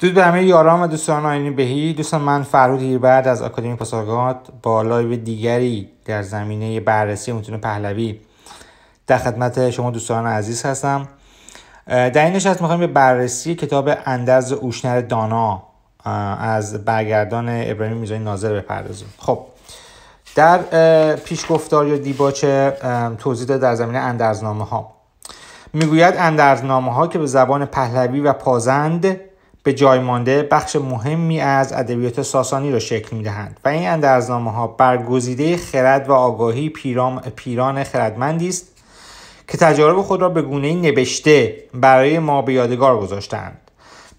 درود به همه یاران و دوستان آینی بهی دوستان من فرود هیربرد از آکادمی پاساگات با لایو دیگری در زمینه بررسی متون پهلوی در خدمت شما دوستان عزیز هستم در این نشست میخوایم به بررسی کتاب اندرز اوشنر دانا از برگردان ابراهیم میزای ناظر بپردازیم خب در پیشگفتار یا دیباچه توضیح در زمینه اندرزنامه ها میگوید اندرزنامه ها که به زبان پهلوی و پازند به جای مانده بخش مهمی از ادبیات ساسانی را شکل دهند و این اندرزنامه ها برگزیده خرد و آگاهی پیرام پیران خردمندی است که تجارب خود را به گونه نوشته برای ما به یادگار گذاشتند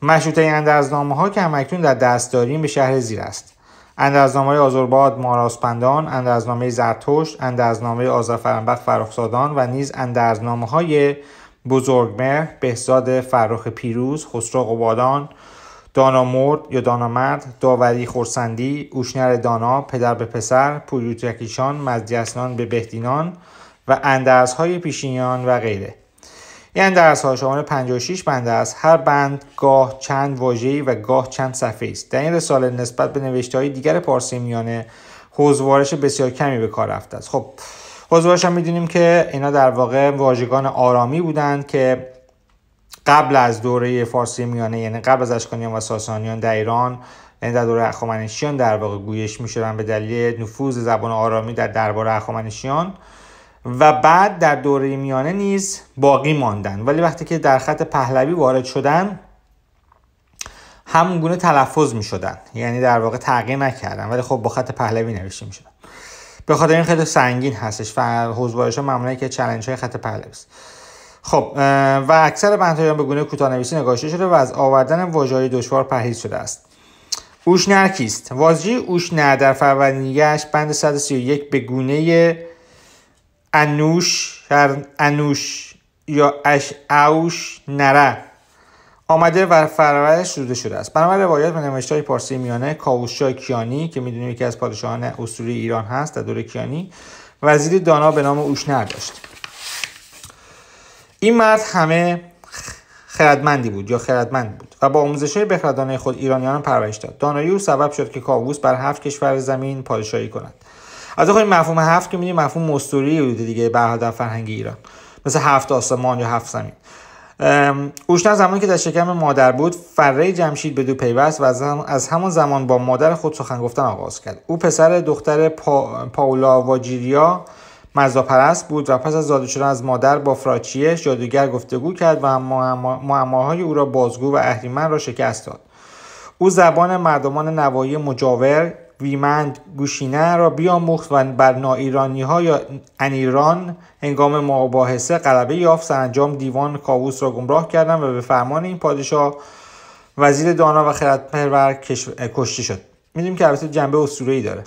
مشروطه اندرزنامه ها که همکنون در دست داریم به شهر زیر است اندرزنامه آزرباد ماراسپندان اندرزنامه زرتشت اندرزنامه آزفرنبخ فرخزادان و نیز اندرزنامه های بزرگمهر بهزاد فرخ پیروز خسرو قبادان دانا مرد یا دانا مرد داوری خورسندی اوشنر دانا پدر به پسر پویوتکیشان مزدیسنان به بهدینان و اندرزهای پیشینیان و غیره این اندرزها شامل 56 بنده است هر بند گاه چند واژه‌ای و گاه چند صفحه است در این رساله نسبت به های دیگر پارسی میانه حوزوارش بسیار کمی به کار رفته است خب بازوهاش هم میدونیم که اینا در واقع واژگان آرامی بودند که قبل از دوره فارسی میانه یعنی قبل از اشکانیان و ساسانیان در ایران یعنی در دوره اخامنشیان در واقع گویش میشدن به دلیل نفوذ زبان آرامی در دربار اخامنشیان و بعد در دوره میانه نیز باقی ماندن ولی وقتی که در خط پهلوی وارد شدن همون گونه تلفظ می شدن یعنی در واقع تغییر نکردن ولی خب با خط پهلوی نوشته می شدن به خاطر این خیلی سنگین هستش و حوزوارش ها معمولا که چلنج های خط پلبس خب و اکثر بندهایان به گونه نویسی نگاشته شده و از آوردن واژه‌های دشوار پرهیز شده است نرکیست کیست اوش اوشنر در فروردینگش بند 131 به گونه انوش انوش یا اش اوش نره آمده و فرورش شروع شده است بنابر به و های پارسی میانه کاووشای کیانی که میدونیم یکی از پادشاهان اسطوره ایران هست در دور کیانی وزیر دانا به نام اوشنر داشت این مرد همه خردمندی بود یا خردمند بود و با آموزش های بخردانه خود ایرانیان هم پرورش داد دانایی او سبب شد که کاووس بر هفت کشور زمین پادشاهی کند از این مفهوم هفت که میدونیم مفهوم مستوری بوده دیگه به در فرهنگ ایران مثل هفت آسمان یا هفت زمین اوشنا زمانی که در شکم مادر بود فره جمشید به دو پیوست و از همان زمان با مادر خود سخن گفتن آغاز کرد او پسر دختر پا... پاولا واجیریا مزاپرست بود و پس از زاده شدن از مادر با فراچیه جادوگر گفتگو کرد و معماهای او را بازگو و اهریمن را شکست داد او زبان مردمان نوایی مجاور ویمند گوشینه را بیاموخت و بر ناایرانی ها یا انیران هنگام مباحثه غلبه یافت سرانجام دیوان کاووس را گمراه کردند و به فرمان این پادشاه وزیر دانا و پرور کشته شد میدونیم که البته جنبه اسطوره‌ای داره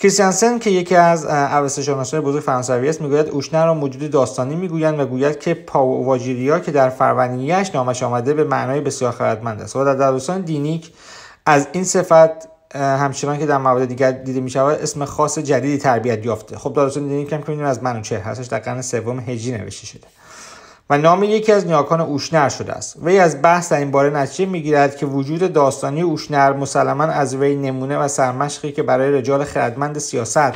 کریستیانسن که یکی از اوستشاناسهای بزرگ فرانسوی است میگوید اوشنه را موجود داستانی میگویند و گوید که پاواجیریا که در فرونیهاش نامش آمده به معنای بسیار خردمند است و در دینیک از این صفت همچنان که در موارد دیگر دیده می شود اسم خاص جدیدی تربیت یافته خب داستان دیدیم کم که از منوچهر هستش در قرن سوم هجری نوشته شده و نام یکی از نیاکان اوشنر شده است وی از بحث در این باره نتیجه میگیرد که وجود داستانی اوشنر مسلما از وی نمونه و سرمشقی که برای رجال خردمند سیاست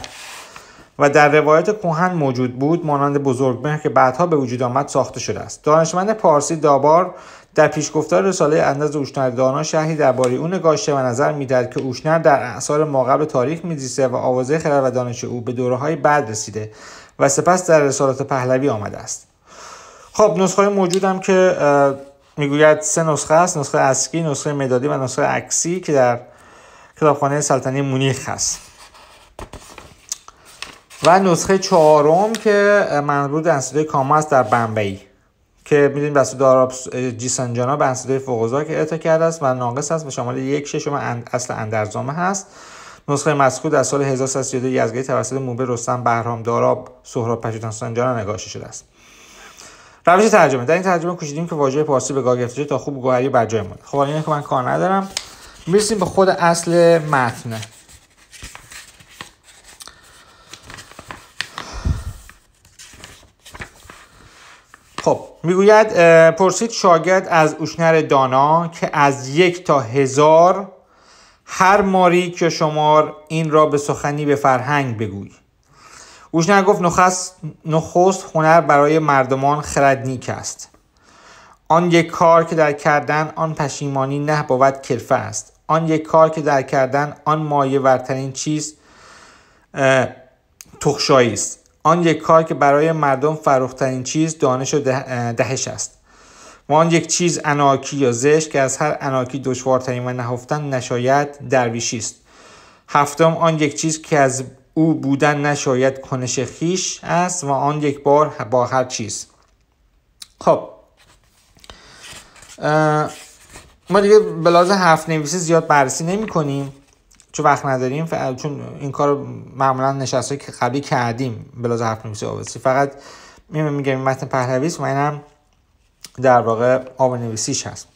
و در روایت کهن موجود بود مانند بزرگمهر که بعدها به وجود آمد ساخته شده است دانشمند پارسی دابار در پیشگفتار رساله انداز اوشنر دانا شهری درباره او نگاشته و نظر میدهد که اوشنر در اعثار ماقبل تاریخ میزیسته و آوازه خرد و دانش او به دوره های بعد رسیده و سپس در رسالات پهلوی آمده است خب نسخه موجودم که میگوید سه نسخه است نسخه اسکی نسخه مدادی و نسخه عکسی که در کتابخانه سلطنتی مونیخ هست و نسخه چهارم که منظور انسیده کاما است در بمبئی که میدونید داراب آراب جیسنجانا به انسدای فوقوزا که اعطا کرده است و ناقص است و شمال یک ششم اصل اندرزامه هست نسخه مذکور در سال 1332 یزگری توسط موبه رستم بهرام داراب سهراب پشتان سنجانا نگاشته شده است روش ترجمه در این ترجمه کوشیدیم که واژه پارسی به گاه تا خوب گوهری بر جای مونه خب الان که من کار ندارم میرسیم به خود اصل متن میگوید پرسید شاگرد از اوشنر دانا که از یک تا هزار هر ماری که شمار این را به سخنی به فرهنگ بگوی اوشنر گفت نخست, نخست هنر برای مردمان خردنیک است آن یک کار که در کردن آن پشیمانی نه بود کرفه است آن یک کار که در کردن آن مایه ورترین چیز تخشایی است آن یک کار که برای مردم فروخترین چیز دانش و دهش است و آن یک چیز اناکی یا زشت که از هر اناکی دشوارترین و نهفتن نشاید درویشی است هفتم آن یک چیز که از او بودن نشاید کنش خیش است و آن یک بار با هر چیز خب ما دیگه بلاز هفت نویسی زیاد بررسی نمی کنیم چون وقت نداریم ف... چون این کار معمولا نشسته که قبلی کردیم بلاز حرف نویسی فقط میگم این متن پهلویس و اینم در واقع نویسیش هست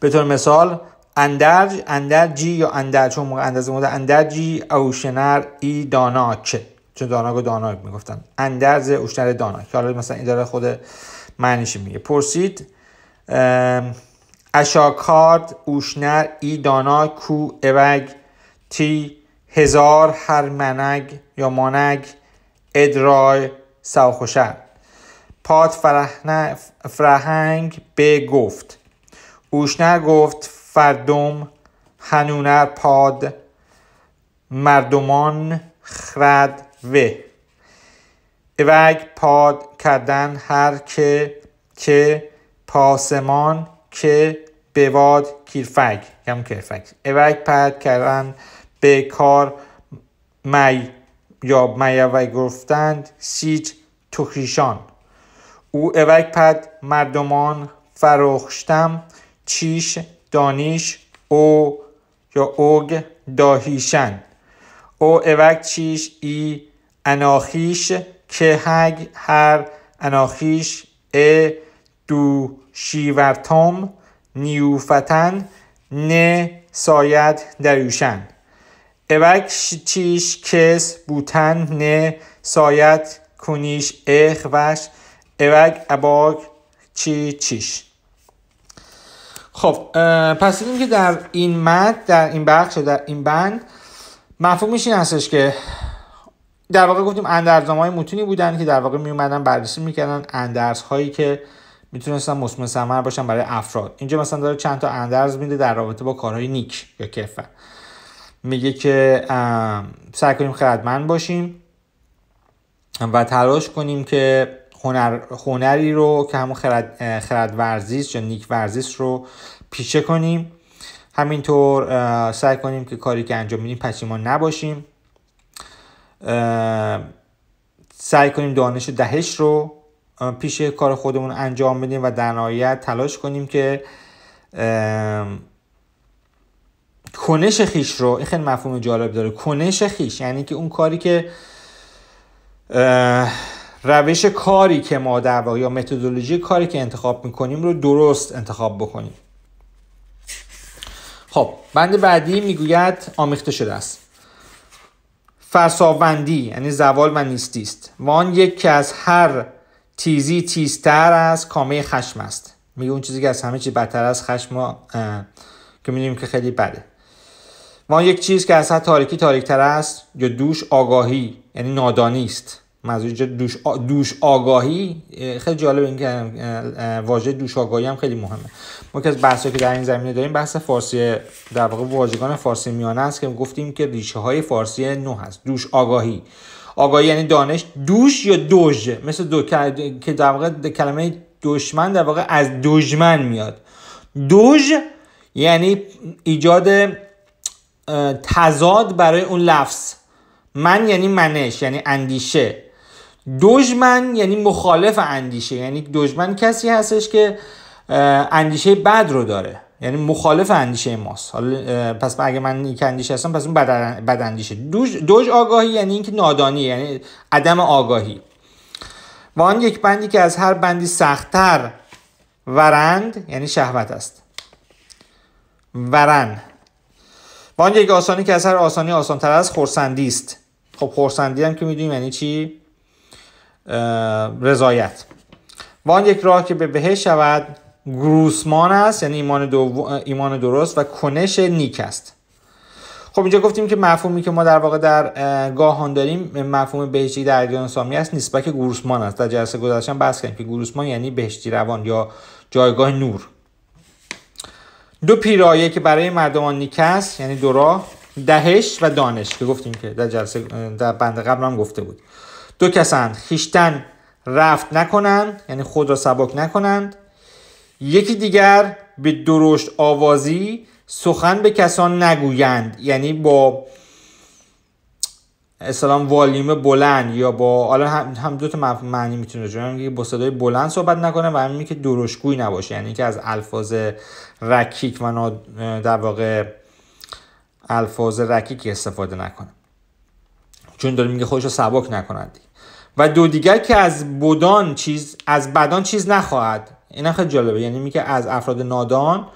به طور مثال اندرج اندرجی یا اندرج چون موقع اندازه مورد اندرجی اوشنر ای داناک چون داناک و داناک میگفتن اندرز اوشنر داناک حالا مثلا این داره خود معنیش میگه پرسید اشاکارد اوشنر ای دانا کو اوگ تی هزار هر منگ یا مانگ ادرای سوخوشه پاد فرهنگ به گفت اوشنر گفت فردم هنونر پاد مردمان خرد و اوگ پاد کردن هر که که پاسمان که کیرفگ یم کیرفگ پد کردن کردن کار کار می یا و گفتند سیچ توخیشان او اوک پد مردمان فروختم چیش دانیش او یا اوگ داهیشن او اوک چیش ای اناخیش که هگ هر اناخیش ا دو شیورتم نیوفتن نه ساید دریوشن اوک چیش کس بوتن نه ساید کنیش اخ وش اوک اباک چی چیش خب پس دیدیم که در این مد در این بخش در این بند مفهومش این هستش که در واقع گفتیم اندرزام های متونی بودن که در واقع می اومدن بررسی میکردن اندرز هایی که میتونستم مسمن سمر باشن برای افراد اینجا مثلا داره چند تا اندرز میده در رابطه با کارهای نیک یا کفه میگه که سعی کنیم خردمند باشیم و تلاش کنیم که هنر، هنری رو که همون خرد, خرد یا نیک ورزیست رو پیشه کنیم همینطور سعی کنیم که کاری که انجام میدیم پشیمان نباشیم سعی کنیم دانش دهش رو پیش کار خودمون انجام بدیم و در نهایت تلاش کنیم که کنش خیش رو این خیلی مفهوم جالب داره کنش خیش یعنی که اون کاری که روش کاری که ما در واقع یا متدولوژی کاری که انتخاب میکنیم رو درست انتخاب بکنیم خب بند بعدی میگوید آمیخته شده است فرساوندی یعنی زوال و نیستی است وان یکی از هر تیزی تیزتر از کامه خشم است میگه اون چیزی که از همه چی بدتر از خشم ما که میدونیم که خیلی بده ما یک چیز که از حد تاریکی تاریکتر است یا دوش آگاهی یعنی نادانی است منظور دوش, دوش آگاهی خیلی جالب این که واژه دوش آگاهی هم خیلی مهمه ما که از بحثی که در این زمینه داریم بحث فارسی در واقع واژگان فارسی میانه است که گفتیم که ریشه های فارسی نه هست دوش آگاهی آگاهی یعنی دانش دوش یا دوژ مثل دو که در واقع کلمه دشمن در واقع از دوجمن میاد دوژ یعنی ایجاد تضاد برای اون لفظ من یعنی منش یعنی اندیشه دژمن یعنی مخالف اندیشه یعنی دژمن کسی هستش که اندیشه بد رو داره یعنی مخالف اندیشه ماست حالا پس اگه من یک اندیشه هستم پس اون بد اندیشه دوج, آگاهی یعنی اینکه نادانی یعنی عدم آگاهی و آن یک بندی که از هر بندی سختتر ورند یعنی شهوت است ورن و آن یک آسانی که از هر آسانی آسانتر از خورسندی است خب خورسندی هم که میدونیم یعنی چی رضایت و آن یک راه که به بهش شود گروسمان است یعنی ایمان, دو... ایمان درست و کنش نیک است خب اینجا گفتیم که مفهومی که ما در واقع در گاهان داریم مفهوم بهشتی در ادیان سامی است نسبت گروسمان است در جلسه گذشته بحث کردیم که گروسمان یعنی بهشتی روان یا جایگاه نور دو پیرایه که برای مردمان نیک است یعنی دورا دهش و دانش که گفتیم که در جلسه در بند قبل هم گفته بود دو کسند خیشتن رفت نکنند یعنی خود را سبک نکنند یکی دیگر به درشت آوازی سخن به کسان نگویند یعنی با اسلام والیوم بلند یا با حالا هم, دو تا معنی میتونه با صدای بلند صحبت نکنه و همین که درشگویی نباشه یعنی که از الفاظ رکیک و در واقع الفاظ رکیک استفاده نکنه چون داره میگه خودش رو سبک نکنند و دو دیگر که از بدان چیز از بدان چیز نخواهد این خیلی جالبه یعنی میگه از افراد نادان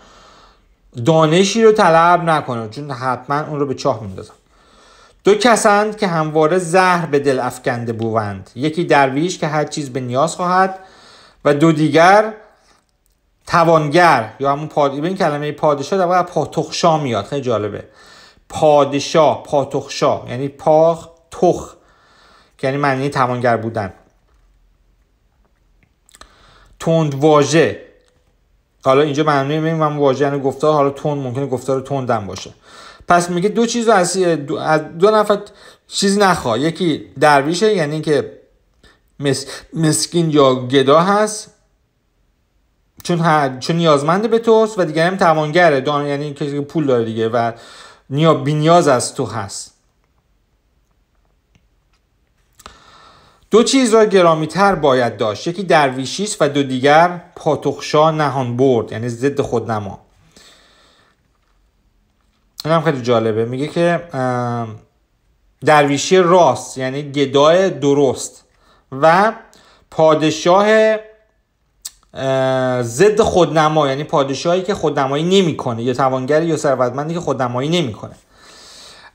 دانشی رو طلب نکنه چون حتما اون رو به چاه میندازن دو کسند که همواره زهر به دل افکنده بودند یکی درویش که هر چیز به نیاز خواهد و دو دیگر توانگر یا همون پاد... این کلمه پادشاه در واقع پاتخشا میاد خیلی جالبه پادشاه پاتخشا یعنی پاخ تخ یعنی معنی توانگر بودن تند واژه حالا اینجا معنی میگم من واژه یعنی حالا تند ممکنه گفتار تندم باشه پس میگه دو چیز از دو, نفر چیز نخوا یکی درویشه یعنی که مس... مسکین یا گدا هست چون, نیازمنده چون نیازمند به توست و دیگه هم توانگره دان... یعنی که پول داره دیگه و نیا بینیاز از تو هست دو چیز را گرامی تر باید داشت یکی درویشی و دو دیگر پاتخشا نهان برد یعنی ضد خودنما این هم خیلی جالبه میگه که درویشی راست یعنی گدای درست و پادشاه ضد خودنما یعنی پادشاهی که خودنمایی نمیکنه یا توانگری یا ثروتمندی که خودنمایی نمیکنه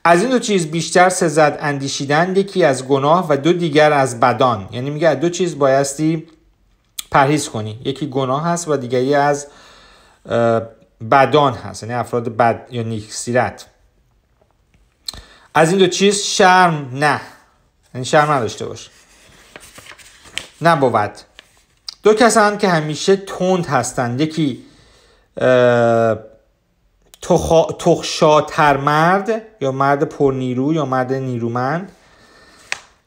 از این دو چیز بیشتر سزد اندیشیدن یکی از گناه و دو دیگر از بدان یعنی میگه دو چیز بایستی پرهیز کنی یکی گناه هست و دیگری از بدان هست یعنی افراد بد یا نیکسیرت از این دو چیز شرم نه یعنی شرم نداشته باش نبود دو کسان که همیشه تند هستند یکی تخ... تخشاتر مرد یا مرد پرنیرو یا مرد نیرومند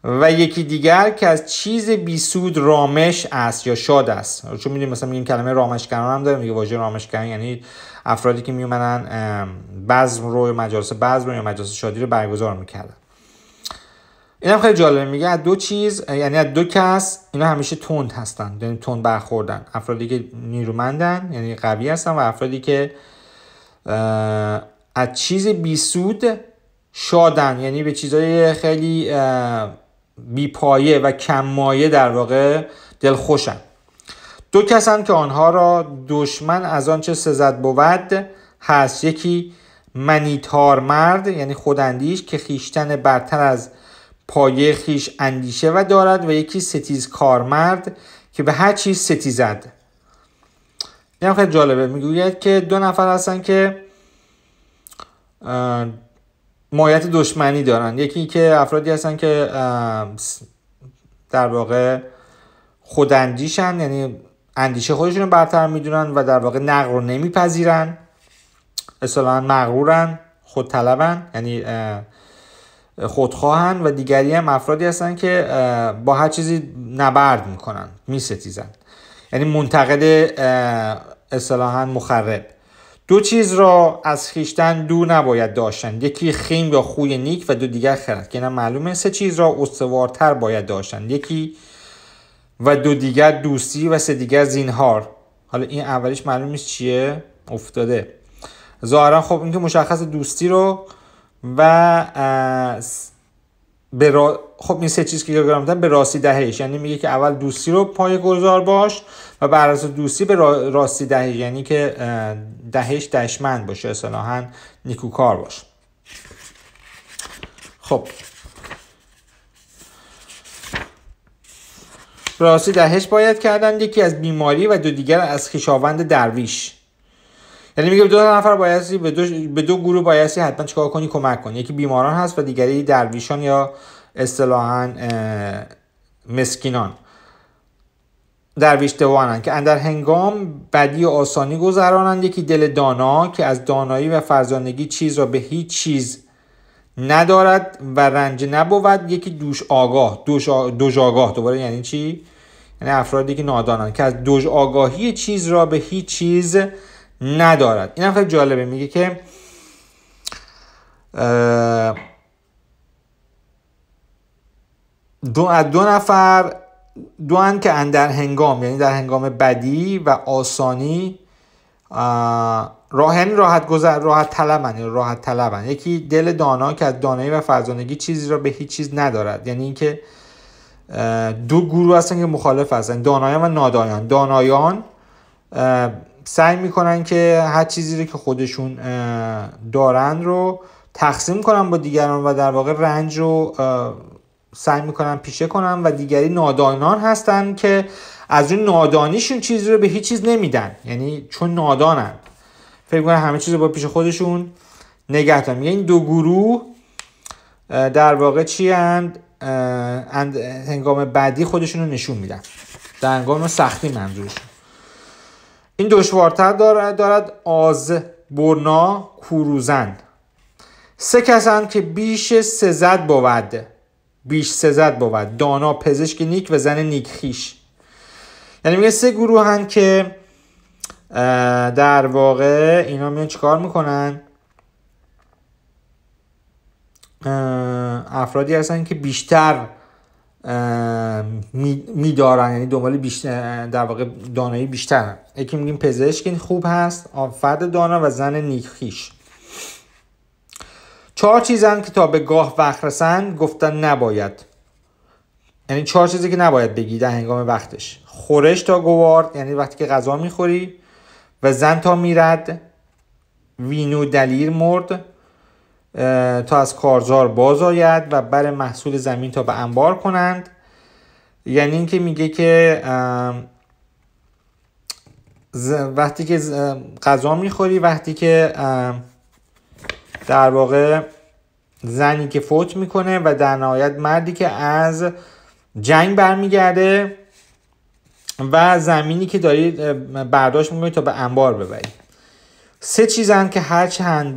و یکی دیگر که از چیز بیسود رامش است یا شاد است چون میدونیم مثلا میگیم کلمه رامشگران هم داره میگه واژه رامشگران یعنی افرادی که میومدن بزم رو مجالس بزم رو یا مجالس شادی رو برگزار میکردن این هم خیلی جالبه میگه از دو چیز یعنی از دو کس اینا همیشه تند هستن یعنی تند برخوردن افرادی که نیرومندن یعنی قوی هستن و افرادی که از چیز بیسود شادن یعنی به چیزهای خیلی بیپایه و کم مایه در واقع دلخوشن دو کسان که آنها را دشمن از آنچه سزد بود هست یکی منیتار مرد یعنی خوداندیش که خیشتن برتر از پایه خیش اندیشه و دارد و یکی ستیز مرد که به هر چیز ستیزد این خیلی جالبه میگوید که دو نفر هستن که مایت دشمنی دارن یکی که افرادی هستن که در واقع خوداندیشن یعنی اندیشه خودشون رو برتر میدونن و در واقع نقل رو نمیپذیرن اصلا مغرورن خودطلبن یعنی خودخواهن و دیگری هم افرادی هستن که با هر چیزی نبرد میکنن میستیزن یعنی منتقد اصطلاحا مخرب دو چیز را از خیشتن دو نباید داشتن یکی خیم یا خوی نیک و دو دیگر خرد که نه معلومه سه چیز را استوارتر باید داشتند یکی و دو دیگر دوستی و سه دیگر زینهار حالا این اولیش معلوم چیه افتاده ظاهرا خب اینکه مشخص دوستی رو و به خب این سه چیز که یادگار بودن به راستی دهش یعنی میگه که اول دوستی رو پای گذار باش و بعد از دوستی به راستی دهش یعنی که دهش دشمن باشه اصلاحا نیکوکار باش خب راستی دهش باید کردن یکی از بیماری و دو دیگر از خیشاوند درویش یعنی میگه دو نفر بایستی به دو, گروه بایستی حتما چیکار کنی کمک کنی یکی بیماران هست و دیگری درویشان یا اصطلاحا مسکینان درویش دوانند که اندر هنگام بدی و آسانی گذرانند یکی دل دانا که از دانایی و فرزانگی چیز را به هیچ چیز ندارد و رنج نبود یکی دوش آگاه دوش, آگاه دوباره یعنی چی؟ یعنی افرادی که نادانند که از دوش آگاهی چیز را به هیچ چیز ندارد اینم خیلی جالبه میگه که دو, دو نفر دو که اندر هنگام یعنی در هنگام بدی و آسانی راهن یعنی راحت گذر راحت طلبن یعنی راحت طلبن یکی دل دانا که از دانایی و فرزانگی چیزی را به هیچ چیز ندارد یعنی اینکه دو گروه هستن که مخالف هستن دانایان و نادایان دانایان سعی میکنن که هر چیزی رو که خودشون دارن رو تقسیم کنن با دیگران و در واقع رنج رو سعی میکنن پیشه کنن و دیگری نادانان هستن که از اون نادانیشون چیزی رو به هیچ چیز نمیدن یعنی چون نادانن فکر میکنن همه چیز رو با پیش خودشون نگه دارن یعنی این دو گروه در واقع چی هند هنگام بعدی خودشون رو نشون میدن در هنگام سختی منظورشون این دشوارتر دارد, دارد آز برنا کوروزن سه کسان که بیش سزد بود بیش سزد بود دانا پزشک نیک و زن نیک خیش یعنی میگه سه گروه هن که در واقع اینا میان چیکار میکنن افرادی هستن که بیشتر میدارن یعنی دنبال بیشتر در واقع دانایی بیشترن یکی میگیم پزشک این خوب هست فرد دانا و زن نیکخیش چهار چیزن که تا به گاه وخرسن گفتن نباید یعنی چهار چیزی که نباید بگی در هنگام وقتش خورش تا گوارد یعنی وقتی که غذا میخوری و زن تا میرد وینو دلیر مرد تا از کارزار باز آید و بر محصول زمین تا به انبار کنند یعنی اینکه میگه که وقتی که غذا میخوری وقتی که در واقع زنی که فوت میکنه و در نهایت مردی که از جنگ برمیگرده و زمینی که داری برداشت میکنی تا به انبار ببری سه چیزن که هرچند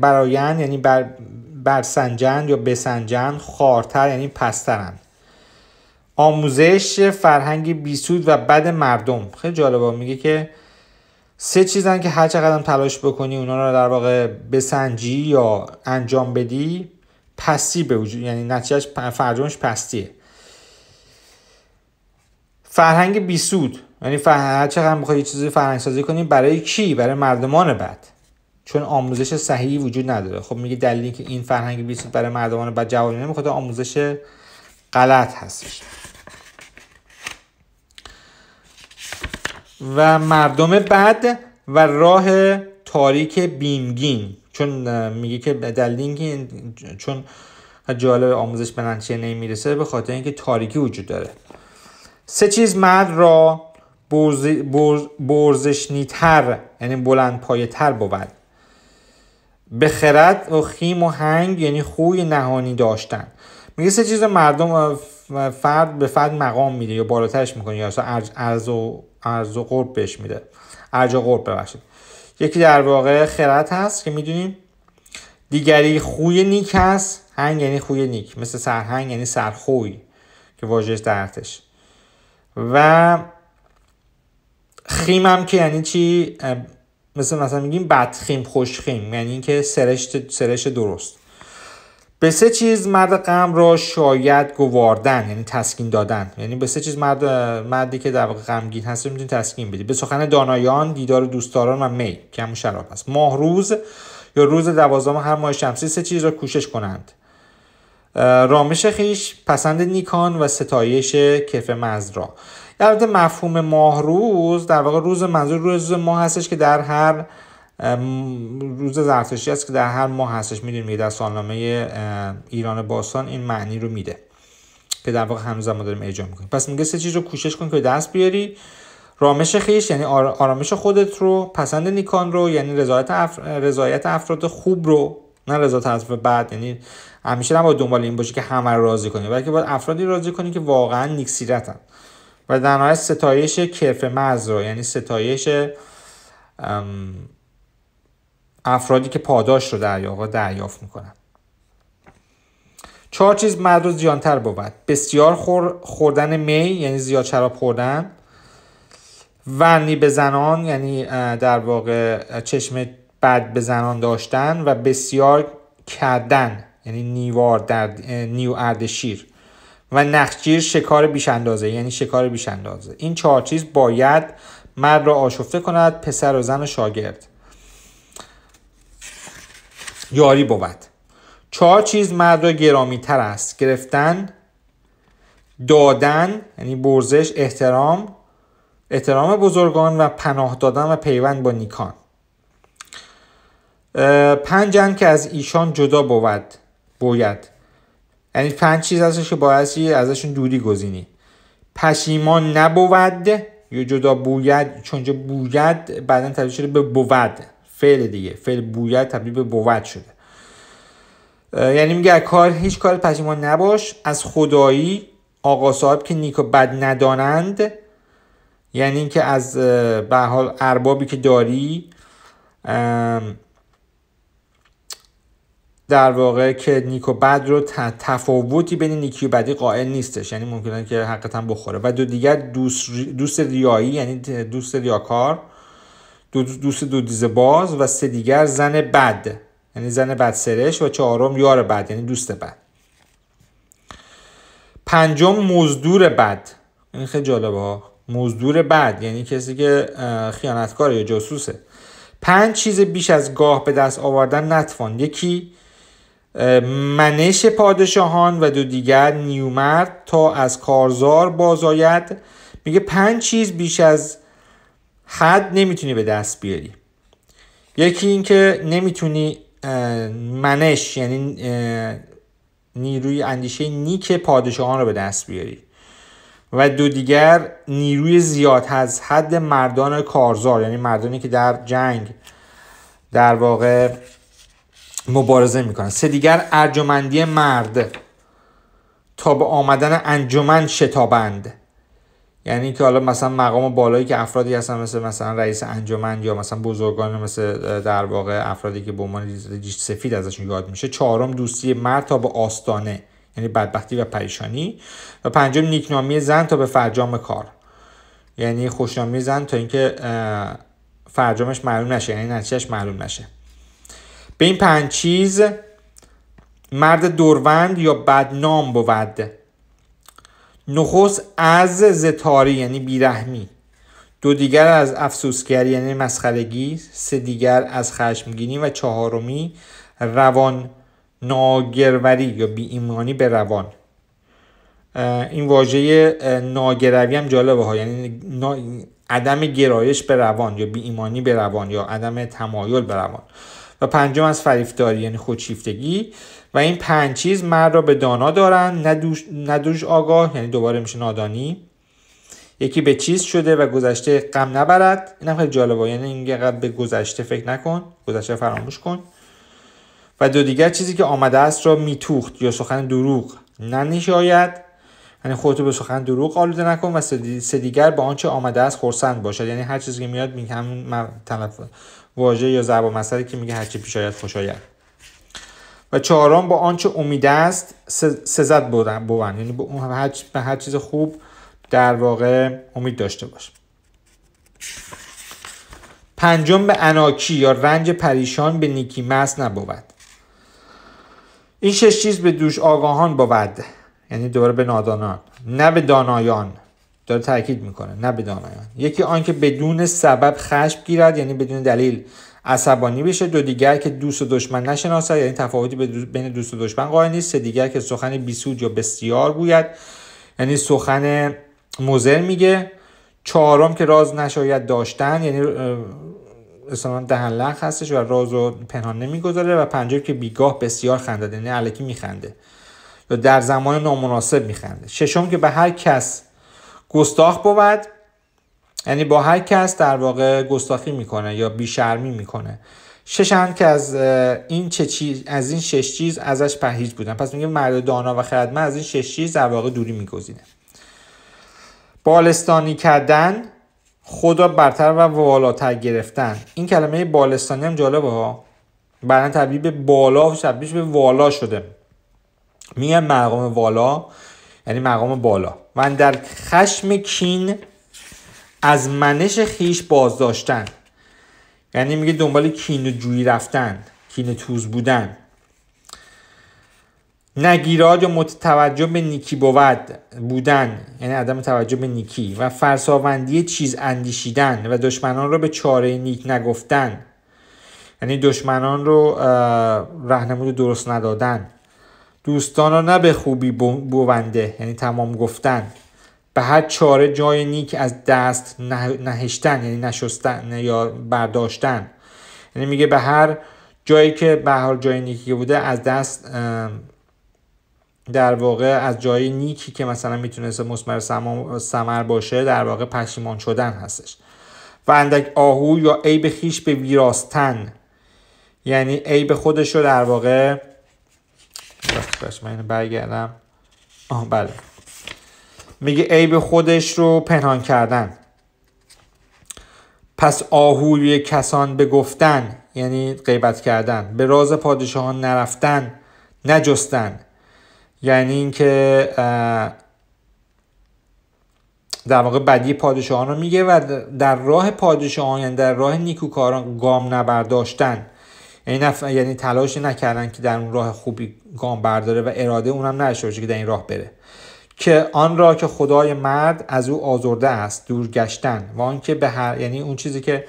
برایند یعنی بر برسنجن یا بسنجند خارتر یعنی پسترن آموزش فرهنگ بیسود و بد مردم خیلی جالبه میگه که سه چیزن که هر چقدر تلاش بکنی اونا رو در واقع بسنجی یا انجام بدی پستی به وجود یعنی نتیجه فرجمش پستیه فرهنگ بیسود یعنی فرهنگ چقدر میخوای یه چیزی فرهنگ سازی کنی برای کی برای مردمان بعد چون آموزش صحیحی وجود نداره خب میگه دلیلی که این فرهنگ بیست برای مردمان بعد جوانی میخواد خب آموزش غلط هستش و مردم بد و راه تاریک بیمگین چون میگه که دلیل چون جالب آموزش به نتیجه نمیرسه به خاطر اینکه تاریکی وجود داره سه چیز مرد را برز، برز، برزشنیتر یعنی بلند پایه تر بود به خرد و خیم و هنگ یعنی خوی نهانی داشتن میگه سه چیز مردم فرد به فرد مقام میده یا بالاترش میکنه یا اصلا ارز, و ارز قرب بهش میده ارز و قرب ببخشید یکی در واقع خرد هست که میدونیم دیگری خوی نیک هست هنگ یعنی خوی نیک مثل سرهنگ یعنی سرخوی که واژهش در و خیم هم که یعنی چی مثل مثلا میگیم بدخیم خوشخیم یعنی اینکه سرشت سرش درست به سه چیز مرد غم را شاید گواردن یعنی تسکین دادن یعنی به سه چیز مرد مردی که در واقع غمگین هست میتونی تسکین بدی به سخن دانایان دیدار دوستداران و می که همون شراب است ماه روز یا روز دوازدهم هر ماه شمسی سه چیز را کوشش کنند رامش خیش پسند نیکان و ستایش کف مزرا در مفهوم ماه روز در واقع روز منظور روز ماه هستش که در هر روز زرتشتی است که در هر ماه هستش می در سالنامه ایران باستان این معنی رو میده که در واقع هنوز ما داریم اجرا میکنیم پس میگه سه چیز رو کوشش کن که دست بیاری رامش خیش یعنی آرامش خودت رو پسند نیکان رو یعنی رضایت, افراد خوب رو نه رضایت افراد بعد یعنی همیشه نباید دنبال این باشه که همه رو راضی کنی بلکه باید افرادی راضی کنی که واقعا نیکسیرتن و در نهایت ستایش کرف مرز رو یعنی ستایش افرادی که پاداش رو در دریافت میکنن چهار چیز مرد رو زیانتر بود بسیار خور خوردن می یعنی زیاد شراب خوردن ونی به زنان یعنی در واقع چشم بد به زنان داشتن و بسیار کردن یعنی نیوار در نیو اردشیر و نخجیر شکار بیش اندازه یعنی شکار بیش اندازه این چهار چیز باید مرد را آشفته کند پسر و زن و شاگرد یاری بود چهار چیز مرد را گرامی تر است گرفتن دادن یعنی برزش احترام احترام بزرگان و پناه دادن و پیوند با نیکان پنجن که از ایشان جدا بود باید یعنی پنج چیز هستش که باید ازشون دوری گزینی پشیمان نبود یا جدا بوید چونجا بوید بعدا تبدیل شده به بود فعل دیگه فعل بوید تبدیل به بود شده یعنی میگه کار هیچ کار پشیمان نباش از خدایی آقا صاحب که و بد ندانند یعنی اینکه از به حال اربابی که داری در واقع که نیک و بد رو تفاوتی بین نیکی و بدی قائل نیستش یعنی ممکنه که حقیقتا بخوره و دو دیگر دوست, دوست ریایی یعنی دوست ریاکار دوست دو دیز باز و سه دیگر زن بد یعنی زن بد سرش و چهارم یار بد یعنی دوست بد پنجم مزدور بد این خیلی جالبه ها مزدور بد یعنی کسی که خیانتکار یا جاسوسه پنج چیز بیش از گاه به دست آوردن نتوان یکی منش پادشاهان و دو دیگر نیومرد تا از کارزار بازاید میگه پنج چیز بیش از حد نمیتونی به دست بیاری یکی اینکه نمیتونی منش یعنی نیروی اندیشه نیک پادشاهان رو به دست بیاری و دو دیگر نیروی زیاد از حد مردان کارزار یعنی مردانی که در جنگ در واقع مبارزه میکنن سه دیگر ارجمندی مرد تا به آمدن انجمن شتابند یعنی که حالا مثلا مقام بالایی که افرادی هستن مثل مثلا رئیس انجمن یا مثلا بزرگان مثل در واقع افرادی که به عنوان سفید ازشون یاد میشه چهارم دوستی مرد تا به آستانه یعنی بدبختی و پریشانی و پنجم نیکنامی زن تا به فرجام کار یعنی خوشنامی زن تا اینکه فرجامش معلوم نشه یعنی نتیجهش معلوم نشه به این پنج چیز مرد دوروند یا بدنام بود نخست از زتاری یعنی بیرحمی دو دیگر از افسوسگری یعنی مسخرگی سه دیگر از خشمگینی و چهارمی روان ناگروری یا ایمانی به روان این واژه ناگروی هم جالبه ها یعنی عدم گرایش به روان یا ایمانی به روان یا عدم تمایل به روان و پنجم از فریفتاری یعنی خودشیفتگی و این پنج چیز مرد را به دانا دارن ندوش, آگاه یعنی دوباره میشه نادانی یکی به چیز شده و گذشته غم نبرد این هم خیلی جالبه یعنی به گذشته فکر نکن گذشته فراموش کن و دو دیگر چیزی که آمده است را میتوخت یا سخن دروغ ننشاید یعنی خودتو به سخن دروغ آلوده نکن و سه دیگر به آنچه آمده است خرسند باشد یعنی هر چیزی که میاد می واژه یا ضرب مسئله که میگه هرچی پیش آید خوش و چهارم با آنچه امید است سزد بودن بودن یعنی به هر به هر چیز خوب در واقع امید داشته باش پنجم به اناکی یا رنج پریشان به نیکی مست نبود این شش چیز به دوش آگاهان بود یعنی دوباره به نادانان نه به دانایان داره تاکید میکنه نه به یکی آنکه بدون سبب خشم گیرد یعنی بدون دلیل عصبانی بشه دو دیگر که دوست و دشمن نشناسد یعنی تفاوتی بین دوست و دشمن قائل نیست سه دیگر که سخن بیسود یا بسیار گوید یعنی سخن مزر میگه چهارم که راز نشاید داشتن یعنی اصلا دهن لخ هستش و راز رو پنهان نمیگذاره و پنجم که بیگاه بسیار خندد یعنی علکی میخنده یا در زمان نامناسب میخنده ششم که به هر کس گستاخ بود یعنی با هر کس در واقع گستاخی میکنه یا بیشرمی میکنه ششند که از این چه چیز از این شش چیز ازش پرهیز بودن پس میگه مرد دانا و خردمند از این شش چیز در واقع دوری میگزینه بالستانی کردن خدا برتر و والاتر گرفتن این کلمه بالستانی هم جالبه ها بعدا تبدیل به بالا و به والا شده میگن مقام والا یعنی مقام بالا من در خشم کین از منش خیش باز داشتن یعنی میگه دنبال کین و جویی رفتن کین توز بودن نگیراد یا متوجه به نیکی بود بودن یعنی عدم توجه به نیکی و فرساوندی چیز اندیشیدن و دشمنان رو به چاره نیک نگفتن یعنی دشمنان رو رهنمود درست ندادن دوستان را نه به خوبی بونده یعنی تمام گفتن به هر چاره جای نیک از دست نهشتن یعنی نشستن یا برداشتن یعنی میگه به هر جایی که به هر جای نیکی بوده از دست در واقع از جای نیکی که مثلا میتونست مسمر سمر باشه در واقع پشیمان شدن هستش و اندک آهو یا عیب خیش به ویراستن یعنی عیب خودش رو در واقع بخش من اینو برگردم آه بله میگه عیب خودش رو پنهان کردن پس آهوی کسان به گفتن یعنی غیبت کردن به راز پادشاهان نرفتن نجستن یعنی اینکه در واقع بدی پادشاهان رو میگه و در راه پادشاهان یعنی در راه نیکوکاران گام نبرداشتن یعنی, نف... یعنی تلاشی نکردن که در اون راه خوبی گام برداره و اراده اونم نداشته باشه که در این راه بره که آن را که خدای مرد از او آزرده است دور گشتن و آنکه به هر یعنی اون چیزی که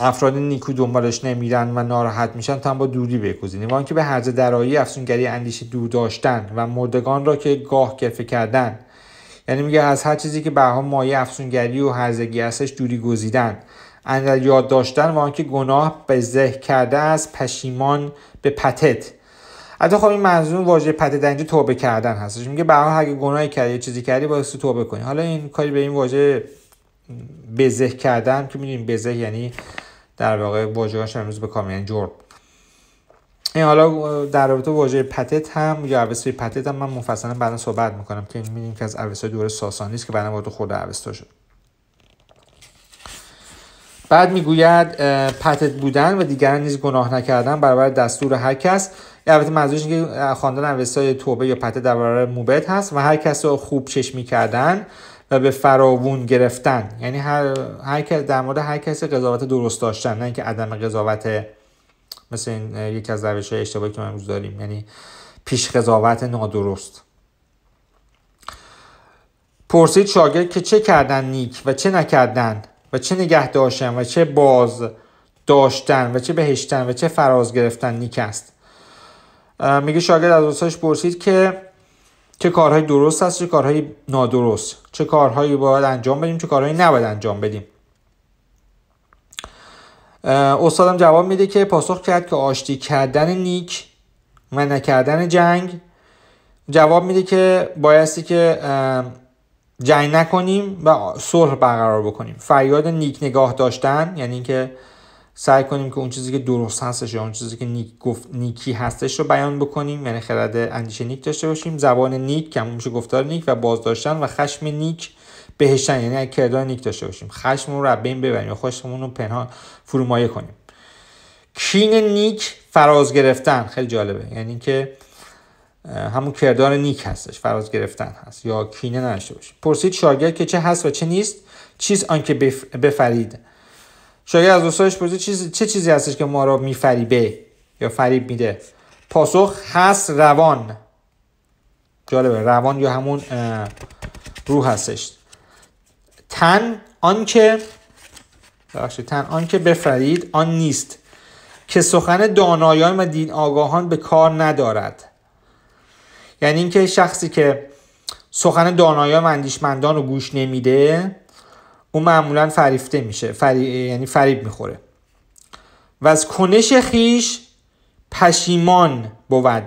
افراد نیکو دنبالش نمیرن و ناراحت میشن تن با دوری بگزینیم و آنکه به هرزه درایی افسونگری اندیشه دور داشتن و مردگان را که گاه گرفه کردن یعنی میگه از هر چیزی که به مایه افسونگری و هرزگی هستش دوری گزیدن اندر یاد داشتن و آنکه گناه به ذه کرده از پشیمان به پتت حتی خب این منظور واژه پتت در اینجا توبه کردن هست میگه به اگه گناهی کردی یه چیزی کردی باید توبه کنی حالا این کاری به این واژه بزه کردن که میدونیم بزه یعنی در واقع هاش امروز به کامین یعنی این حالا در رابطه واژه پتت هم یا اوستای پتت هم من مفصلا بعدا صحبت میکنم که میدونیم که از دور ساسانی است که بعدا وارد خود اوستا شد بعد میگوید پتت بودن و دیگران نیز گناه نکردن برابر دستور هر کس البته منظورش که خواندن اوستای توبه یا پته در برابر موبت هست و هر کس رو خوب چشمی کردن و به فراوون گرفتن یعنی هر هر کس در مورد هر کسی قضاوت درست داشتن نه اینکه عدم قضاوت مثل این یکی از روش های اشتباهی که ما امروز داریم یعنی پیش قضاوت نادرست پرسید شاگرد که چه کردن نیک و چه نکردن چه نگه داشتن و چه باز داشتن و چه بهشتن و چه فراز گرفتن نیک است میگه شاگرد از استادش پرسید که چه کارهای درست است چه کارهای نادرست چه کارهایی باید انجام بدیم چه کارهایی نباید انجام بدیم استادم جواب میده که پاسخ کرد که آشتی کردن نیک و نکردن جنگ جواب میده که بایستی که جنگ نکنیم و صلح برقرار بکنیم فریاد نیک نگاه داشتن یعنی اینکه سعی کنیم که اون چیزی که درست هستش یا اون چیزی که نیک گفت نیکی هستش رو بیان بکنیم یعنی خرد اندیشه نیک داشته باشیم زبان نیک کم میشه گفتار نیک و باز داشتن و خشم نیک بهشتن یعنی کردار نیک داشته باشیم خشممون رو بین ببریم یا خشممون رو پنهان فرومایه کنیم کین نیک فراز گرفتن خیلی جالبه یعنی که همون کردار نیک هستش فراز گرفتن هست یا کینه نداشته باشه پرسید شاگرد که چه هست و چه نیست چیز آنکه بفرید شاگرد از دوستانش پرسید چه چیزی هستش که ما را میفریبه یا فریب میده پاسخ هست روان جالبه روان یا همون روح هستش تن آنکه تن آنکه بفرید آن نیست که سخن دانایان و دین آگاهان به کار ندارد یعنی اینکه شخصی که سخن دانایان و اندیشمندان رو گوش نمیده اون معمولا فریفته میشه فری... یعنی فریب میخوره و از کنش خیش پشیمان بود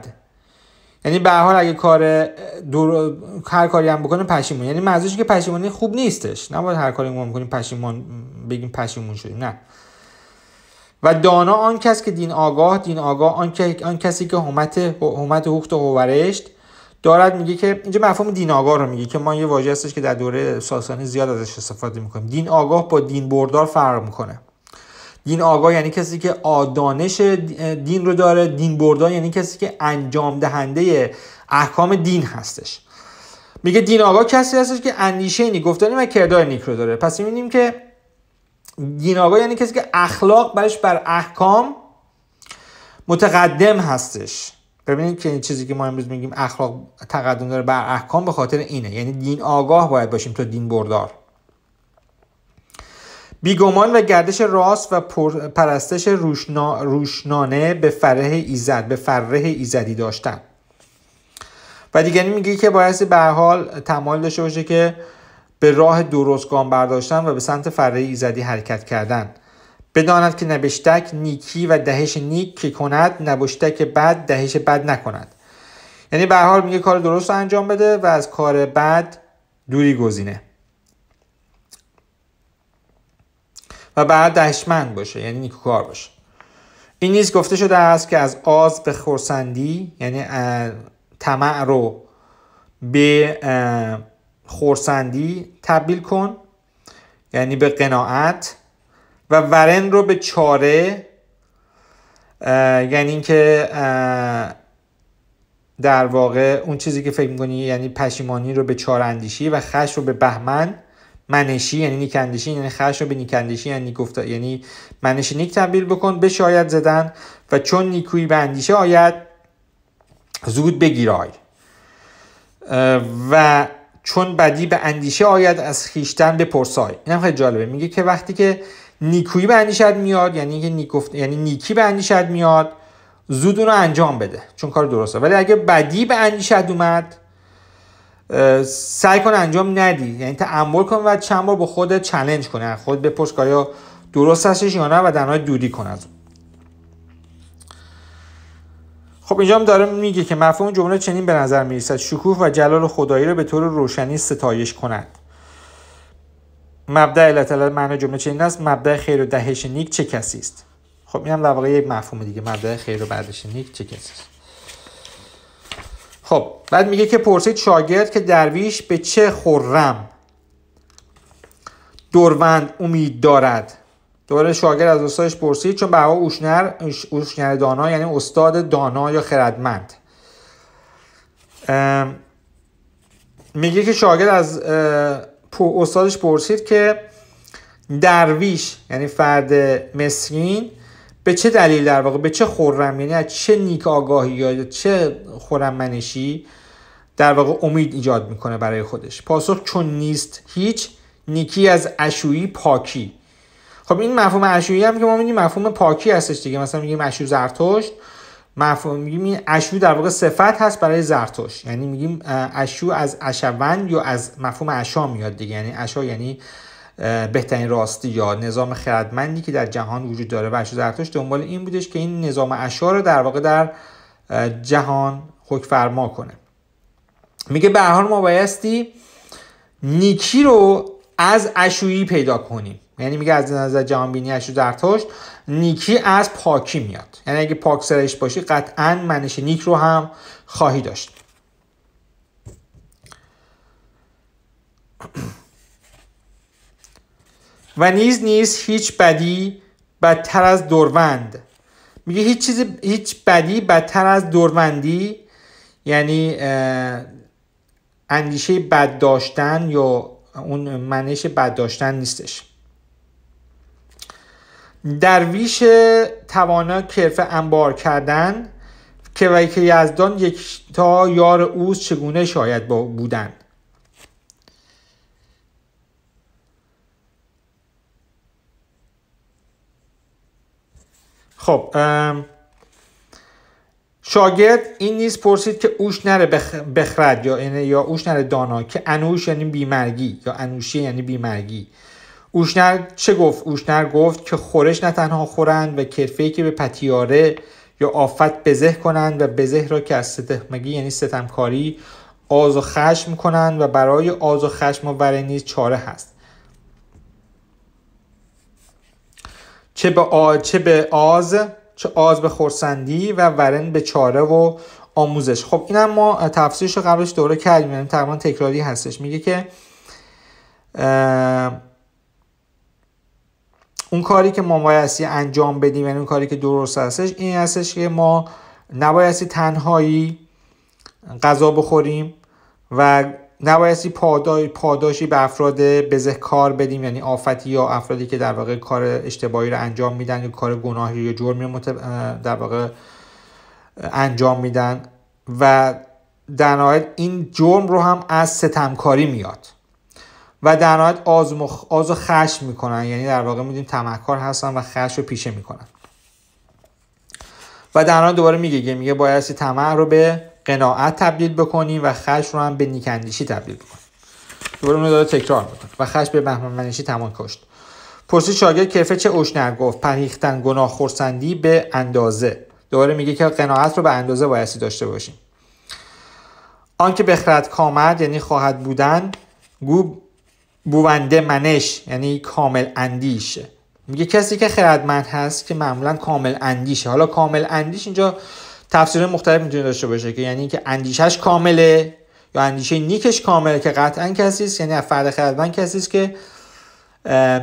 یعنی به حال اگه کار دور... هر کاری هم بکنه پشیمون یعنی منظورش که پشیمانی خوب نیستش نباید هر کاری ما میکنیم پشیمان بگیم پشیمون شدیم نه و دانا آن کس که دین آگاه دین آگاه آن, آن کسی که همت همت حقوق و هورشت دارد میگه که اینجا مفهوم دین آگاه رو میگه که ما یه واژه هستش که در دوره ساسانی زیاد ازش استفاده میکنیم دین آگاه با دین بردار فرق میکنه دین آگاه یعنی کسی که آدانش دین رو داره دین بردار یعنی کسی که انجام دهنده احکام دین هستش میگه دین آگاه کسی هستش که اندیشه نیک گفتنی و کردار نیک رو داره پس میبینیم که دین آگاه یعنی کسی که اخلاق برش بر احکام متقدم هستش ببینید که چیزی که ما امروز میگیم اخلاق تقدم داره بر احکام به خاطر اینه یعنی دین آگاه باید باشیم تا دین بردار بیگمان و گردش راست و پرستش روشنا، روشنانه به فره ایزد به فره ایزدی داشتن و دیگری یعنی میگه که باید به حال تمایل داشته باشه که به راه درست گام برداشتن و به سمت فره ایزدی حرکت کردن بداند که نبشتک نیکی و دهش نیک که کند نبشتک بد دهش بد نکند یعنی به حال میگه کار درست رو انجام بده و از کار بد دوری گزینه و بعد دهشمند باشه یعنی نیکوکار باشه این نیز گفته شده است که از آز به خورسندی یعنی طمع رو به خورسندی تبدیل کن یعنی به قناعت و ورن رو به چاره یعنی اینکه در واقع اون چیزی که فکر میکنی یعنی پشیمانی رو به چاره اندیشی و خش رو به بهمن منشی یعنی نیکندشی یعنی خش رو به نیکندشی یعنی گفته یعنی منشی نیک تبدیل بکن به شاید زدن و چون نیکویی به اندیشه آید زود بگیرای و چون بدی به اندیشه آید از خیشتن به پرسای این هم خیلی جالبه میگه که وقتی که نیکویی به اندیشت میاد یعنی اینکه نیکفت یعنی نیکی به اندیشت میاد زود اون رو انجام بده چون کار درسته ولی اگه بدی به اندیشت اومد سعی کن انجام ندی یعنی تعمل کن و چند بار به خودت چلنج کنه خود به پشت کاری درست هستش یا نه و دنهای دودی کن از خب اینجا هم داره میگه که مفهوم جمله چنین به نظر میرسد شکوف و جلال خدایی رو به طور روشنی ستایش کند مبدع علت علت معنی جمله چنین است مبدع خیر و دهش نیک چه کسی است خب اینم در واقع یک مفهوم دیگه مبدع خیر و بعدش نیک چه کسی است خب بعد میگه که پرسید شاگرد که درویش به چه خرم دروند امید دارد دوباره شاگرد از استادش پرسید چون به اوشنر اوشنر دانا یعنی استاد دانا یا خردمند میگه که شاگرد از استادش پرسید که درویش یعنی فرد مسکین به چه دلیل در واقع به چه خورم یعنی از چه نیک آگاهی یا چه منشی در واقع امید ایجاد میکنه برای خودش پاسخ چون نیست هیچ نیکی از اشویی پاکی خب این مفهوم اشویی هم که ما میگیم مفهوم پاکی هستش دیگه مثلا میگیم اشو زرتشت مفهوم میگیم اشو در واقع صفت هست برای زرتوش یعنی میگیم اشو از اشوند یا از مفهوم اشا میاد دیگه یعنی اشا یعنی بهترین راستی یا نظام خردمندی که در جهان وجود داره و اشو زرتوش دنبال این بودش که این نظام اشا رو در واقع در جهان خوک فرما کنه میگه به هر ما بایستی نیکی رو از اشویی پیدا کنیم یعنی میگه از نظر جهان بینی اشو زرتشت نیکی از پاکی میاد یعنی اگه پاک سرش باشی قطعا منش نیک رو هم خواهی داشت و نیز نیز هیچ بدی بدتر از دروند میگه هیچ چیز هیچ بدی بدتر از دروندی یعنی اندیشه بد داشتن یا اون منش بد داشتن نیستش درویش توانا کرف انبار کردن که وی که یزدان یک تا یار اوز چگونه شاید بودن خب شاگرد این نیز پرسید که اوش نره بخرد یا یعنی یا اوش نره دانا که انوش یعنی بیمرگی یا انوشی یعنی بیمرگی اوشنر چه گفت اوشنر گفت که خورش نه تنها خورند و کرفهی که به پتیاره یا آفت بزه کنند و بزه را که از ستمگی یعنی ستمکاری آز و خشم کنند و برای آز و خشم و ورنی نیز چاره هست چه به, آز، چه به آز چه آز به خورسندی و ورن به چاره و آموزش خب هم ما تفسیرش رو قبلش دوره کردیم یعنی تقریبا تکراری هستش میگه که اون کاری که ما بایستی انجام بدیم یعنی اون کاری که درست هستش این هستش که ما نبایستی تنهایی غذا بخوریم و نبایستی پادای پاداشی به افراد بزه کار بدیم یعنی آفتی یا افرادی که در واقع کار اشتباهی رو انجام میدن یا کار گناهی یا جرمی رو در واقع انجام میدن و در نهایت این جرم رو هم از ستمکاری میاد و در نهایت آز, مخ... آز و خشم میکنن یعنی در واقع میدونیم تمکار هستن و خش رو پیشه میکنن و در نهایت دوباره میگه میگه بایستی طمع رو به قناعت تبدیل بکنیم و خش رو هم به نیکندیشی تبدیل بکنیم دوباره اون داره تکرار میکنه و خش به بهمنمنشی تمام کشت پرسید شاگرد کرفه چه اشنر گفت پریختن گناه خورسندی به اندازه دوباره میگه که قناعت رو به اندازه بایستی داشته باشیم آنکه بخرد کامد یعنی خواهد بودن گو بونده منش یعنی کامل اندیشه میگه کسی که خردمند هست که معمولا کامل اندیشه حالا کامل اندیش اینجا تفسیر مختلف میتونه داشته باشه که یعنی که اندیشش کامله یا اندیشه نیکش کامله که قطعا کسی است یعنی فرد خردمند کسی است که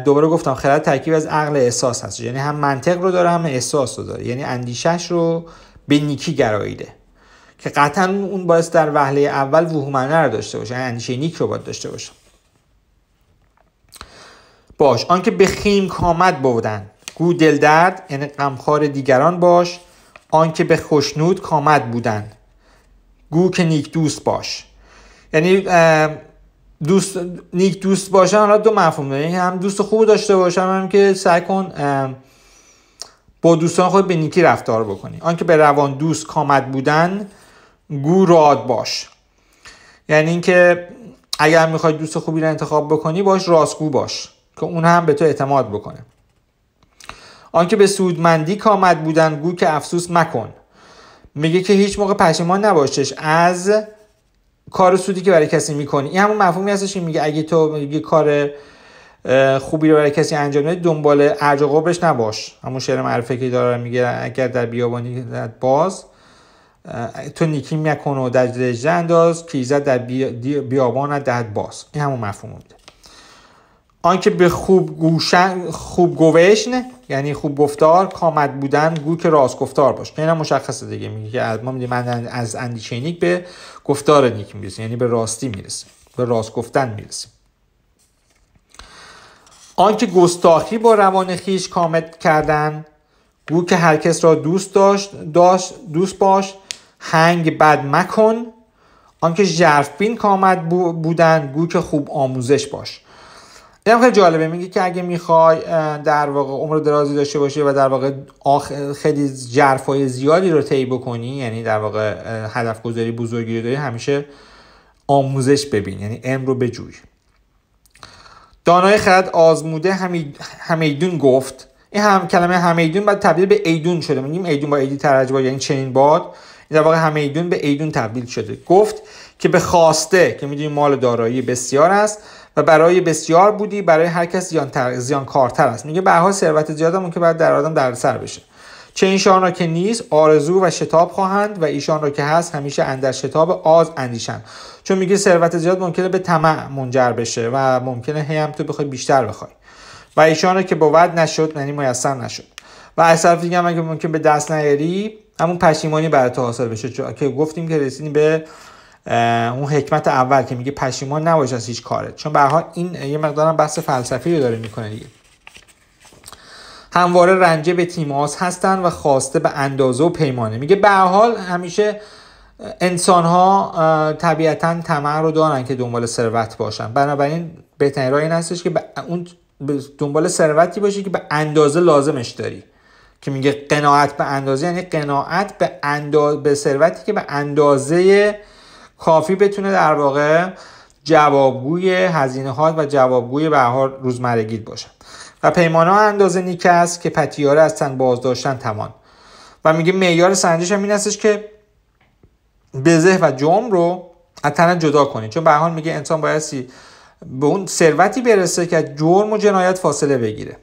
دوباره گفتم خرد ترکیب از عقل احساس هست یعنی هم منطق رو داره هم احساس رو داره یعنی اندیشش رو به نیکی گراییده که قطعا اون باعث در وهله اول وهمنه رو داشته باشه یعنی اندیشه نیک رو باید داشته باشه باش آنکه به خیم کامد بودن گو دلدرد یعنی غمخوار دیگران باش آنکه به خوشنود کامد بودن گو که نیک دوست باش یعنی دوست نیک دوست باشن حالا دو مفهوم داره هم دوست خوب داشته باشم هم که سعی کن با دوستان خود به نیکی رفتار بکنی آنکه به روان دوست کامد بودن گو راد باش یعنی اینکه اگر میخوای دوست خوبی را انتخاب بکنی باش راستگو باش که اون هم به تو اعتماد بکنه آنکه به سودمندی کامد بودن گو که افسوس مکن میگه که هیچ موقع پشیمان نباشش از کار سودی که برای کسی میکنی این همون مفهومی هستش که میگه اگه تو یک کار خوبی رو برای کسی انجام بدی دنبال ارج و نباش همون شعر معرفه که داره میگه اگر در بیابانی باز تو نیکی میکن و در دجله انداز که در بیابان باز این همون مفهوم آنکه به خوب گوشن خوب گوشن یعنی خوب گفتار کامد بودن گو که راست گفتار باش این هم مشخصه دیگه میگه که من از اندیچینیک به گفتار نیک میرسیم یعنی به راستی میرسیم به راست گفتن میرسیم آنکه گستاخی با روان خیش کامد کردن گو که هر کس را دوست داشت, داشت دوست باش هنگ بد مکن آنکه جرفبین کامد بودن گو که خوب آموزش باش اینم خیلی جالبه میگه که اگه میخوای در واقع عمر درازی داشته باشی و در واقع خیلی جرفای زیادی رو طی بکنی یعنی در واقع هدف گذاری بزرگی داری همیشه آموزش ببین یعنی امرو رو بجوی دانای خرد آزموده همیدون گفت این هم کلمه همیدون بعد تبدیل به ایدون شده میگیم ایدون با ایدی ترجمه یعنی چنین باد در واقع همیدون به ایدون تبدیل شده گفت که به خواسته که میدونیم مال دارایی بسیار است و برای بسیار بودی برای هر کس زیان, تر... زیان کارتر است میگه به ثروت ثروت زیادمون که بعد در آدم در سر بشه چه ایشان را که نیست آرزو و شتاب خواهند و ایشان را که هست همیشه اندر شتاب آز اندیشند چون میگه ثروت زیاد ممکنه به طمع منجر بشه و ممکنه هی هم تو بخوای بیشتر بخوای و ایشان را که بود نشد یعنی میسر نشد و از طرف دیگه هم اگه ممکن به دست نیاری همون پشیمانی برای تو حاصل بشه چون که گفتیم که رسیدیم به اون حکمت اول که میگه پشیمان نباش از هیچ کاره چون به این یه مقدارم بحث فلسفی رو داره میکنه دیگه همواره رنجه به تیماس هستن و خواسته به اندازه و پیمانه میگه به حال همیشه انسان ها طبیعتا طمع رو دارن که دنبال ثروت باشن بنابراین بهترین این هستش که اون دنبال ثروتی باشی که به اندازه لازمش داری که میگه قناعت به اندازه یعنی قناعت به اندازه به ثروتی که به اندازه کافی بتونه در واقع جوابگوی هزینه ها و جوابگوی به هر روزمرگی باشد و پیمانه ها اندازه نیک است که پتیاره از تن باز داشتن تمام و میگه معیار سنجش هم این هستش که بزه و جرم رو از تن جدا کنید چون به حال میگه انسان بایستی به اون ثروتی برسه که جرم و جنایت فاصله بگیره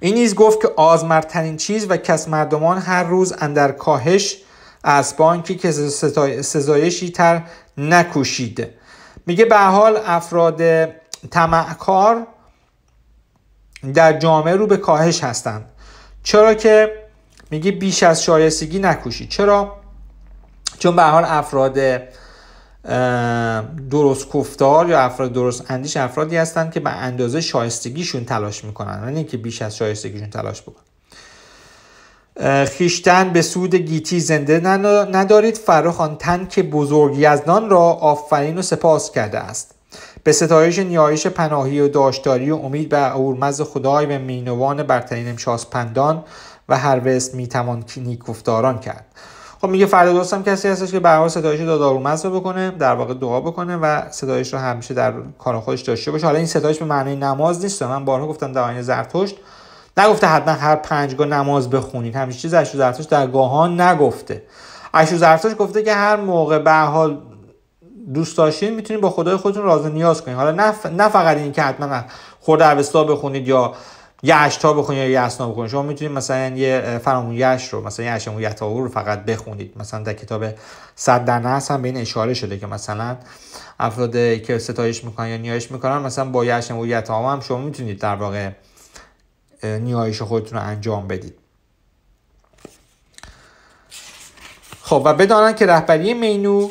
این نیز گفت که آزمرترین چیز و کس مردمان هر روز اندر کاهش از بانکی که سزایشی تر نکوشید میگه به حال افراد تمعکار در جامعه رو به کاهش هستند چرا که میگه بیش از شایستگی نکوشید چرا چون به حال افراد درست کفتار یا افراد درست اندیش افرادی هستند که به اندازه شایستگیشون تلاش میکنن نه اینکه بیش از شایستگیشون تلاش بکنن خیشتن به سود گیتی زنده ندارید فراخان تن که از نان را آفرین و سپاس کرده است به ستایش نیایش پناهی و داشتاری و امید به اورمز خدای به مینوان برترین پندان و وست میتوان نیک گفتاران کرد خب میگه فردا هم کسی هستش که به ستایش صدایش اورمز رو بکنه در واقع دعا بکنه و ستایش رو همیشه در کار خودش داشته باشه حالا این ستایش به معنی نماز نیست من بارها گفتم در زرتشت نگفته حتما هر پنجگاه نماز بخونید همیشه چیز اشو زرتوش در گاهان نگفته اشو زرتوش گفته که هر موقع به حال دوست داشتین میتونید با خدای خودتون راز نیاز کنید حالا نه, فقط این که حتما خورده اوستا بخونید یا یشتا بخونید یا یسنا بخونید شما میتونید مثلا یه فرامون یش رو مثلا یه اشمون رو فقط بخونید مثلا در کتاب صد در هم به این اشاره شده که مثلا افراد که ستایش میکنن یا نیایش میکنن مثلا با هم شما میتونید در واقع نیایش خودتون رو انجام بدید خب و بدانند که رهبری مینو